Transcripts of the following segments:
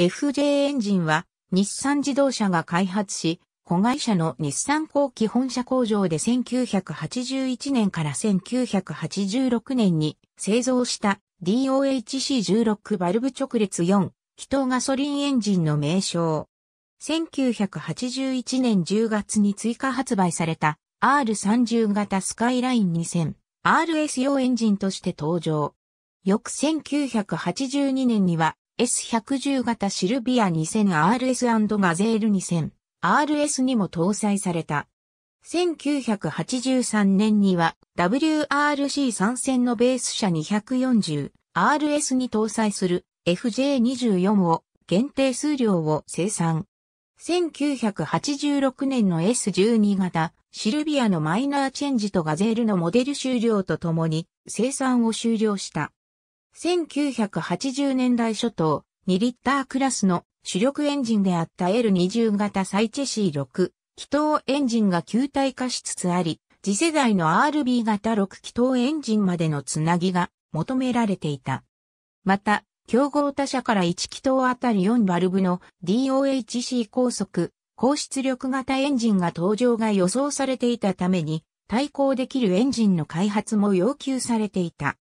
FJ エンジンは日産自動車が開発し、子会社の日産後期本社工場で1981年から1986年に製造した DOHC16 バルブ直列4気筒ガソリンエンジンの名称。1981年10月に追加発売された R30 型スカイライン2000 RS 用エンジンとして登場。翌1982年には S110 型シルビア 2000RS& ガゼール 2000RS にも搭載された。1983年には WRC 参戦のベース車 240RS に搭載する FJ24 を限定数量を生産。1986年の S12 型シルビアのマイナーチェンジとガゼールのモデル終了とともに生産を終了した。1980年代初頭、2リッタークラスの主力エンジンであった L20 型サイチェシー6、気筒エンジンが球体化しつつあり、次世代の RB 型6気筒エンジンまでのつなぎが求められていた。また、競合他社から1気筒あたり4バルブの DOHC 高速、高出力型エンジンが登場が予想されていたために、対抗できるエンジンの開発も要求されていた。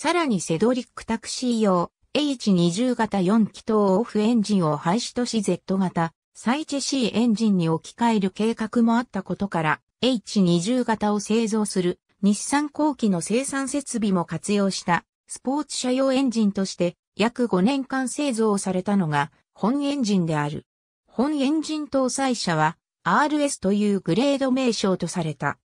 さらにセドリックタクシー用 H20 型4気筒オフエンジンを廃止都市 Z 型サイチェ C エンジンに置き換える計画もあったことから H20 型を製造する日産後期の生産設備も活用したスポーツ車用エンジンとして約5年間製造されたのが本エンジンである。本エンジン搭載車は RS というグレード名称とされた。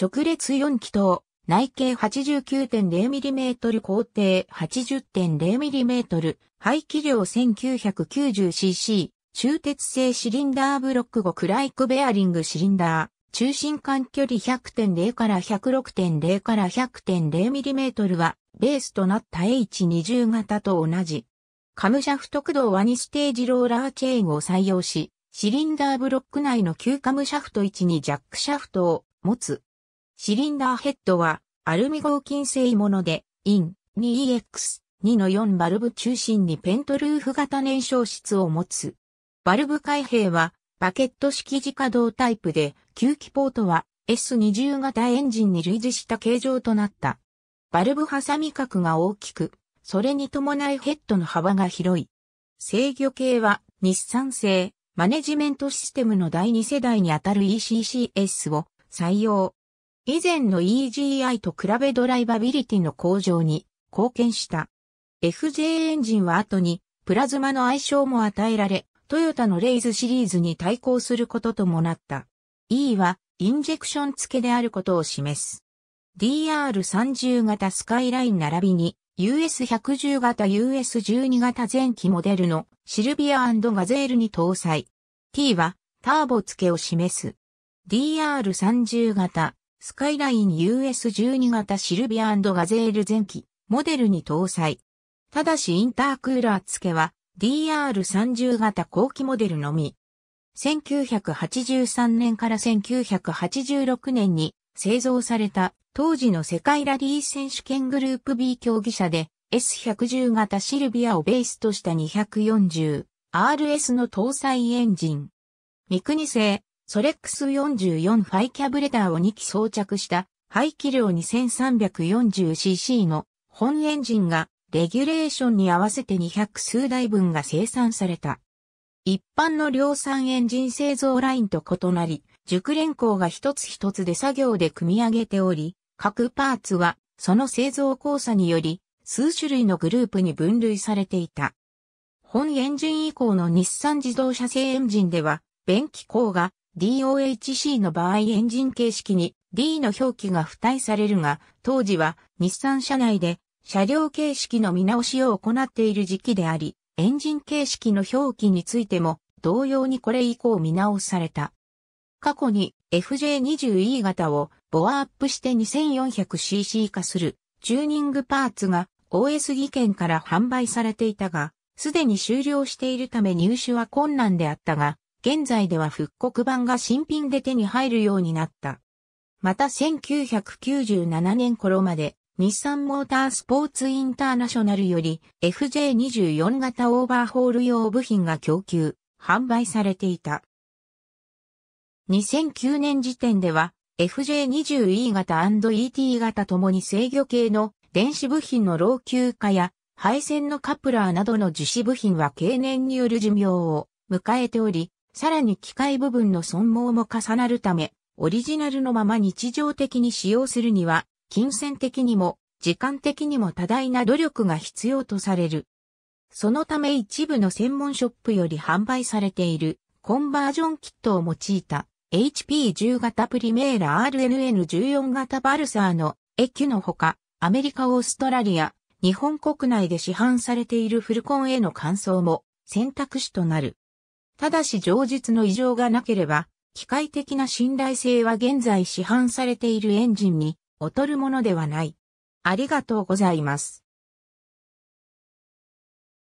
直列4気筒内径 89.0mm 工程 80.0mm、排気量 1990cc、中鉄製シリンダーブロック5クライクベアリングシリンダー、中心間距離100.0から106.0から 100.0mm は、ベースとなった H20 型と同じ。カムシャフト駆動は2ステージローラーチェーンを採用し、シリンダーブロック内の旧カムシャフト1にジャックシャフトを持つ。シリンダーヘッドはアルミ合金製物で、イン 2EX2 の4バルブ中心にペントルーフ型燃焼室を持つ。バルブ開閉はバケット式自稼働タイプで、吸気ポートは S20 型エンジンに類似した形状となった。バルブハサミ角が大きく、それに伴いヘッドの幅が広い。制御系は日産製マネジメントシステムの第2世代にあたる ECCS を採用。以前の EGI と比べドライバビリティの向上に貢献した。FJ エンジンは後にプラズマの愛称も与えられ、トヨタのレイズシリーズに対抗することともなった。E はインジェクション付けであることを示す。DR30 型スカイライン並びに US110 型 US12 型前期モデルのシルビアガゼールに搭載。T はターボ付けを示す。DR30 型スカイライン US12 型シルビアガゼール前期、モデルに搭載。ただしインタークーラー付けは DR30 型後期モデルのみ。1983年から1986年に製造された当時の世界ラリー選手権グループ B 競技者で S110 型シルビアをベースとした 240RS の搭載エンジン。クニ製ソレックス44ファイキャブレターを2機装着した排気量 2340cc の本エンジンがレギュレーションに合わせて200数台分が生産された。一般の量産エンジン製造ラインと異なり、熟練工が一つ一つで作業で組み上げており、各パーツはその製造交差により数種類のグループに分類されていた。本エンジン以降の日産自動車製エンジンでは、便器工が DOHC の場合エンジン形式に D の表記が付帯されるが、当時は日産社内で車両形式の見直しを行っている時期であり、エンジン形式の表記についても同様にこれ以降見直された。過去に FJ20E 型をボアアップして 2400cc 化するチューニングパーツが OS 技研から販売されていたが、すでに終了しているため入手は困難であったが、現在では復刻版が新品で手に入るようになった。また1997年頃まで、日産モータースポーツインターナショナルより FJ24 型オーバーホール用部品が供給、販売されていた。2009年時点では FJ20E 型 &ET 型ともに制御系の電子部品の老朽化や配線のカプラーなどの樹脂部品は経年による寿命を迎えており、さらに機械部分の損耗も重なるため、オリジナルのまま日常的に使用するには、金銭的にも、時間的にも多大な努力が必要とされる。そのため一部の専門ショップより販売されているコンバージョンキットを用いた HP10 型プリメーラ RNN14 型バルサーのエキュのほかアメリカオーストラリア、日本国内で市販されているフルコンへの換装も選択肢となる。ただし上述の異常がなければ、機械的な信頼性は現在市販されているエンジンに劣るものではない。ありがとうございます。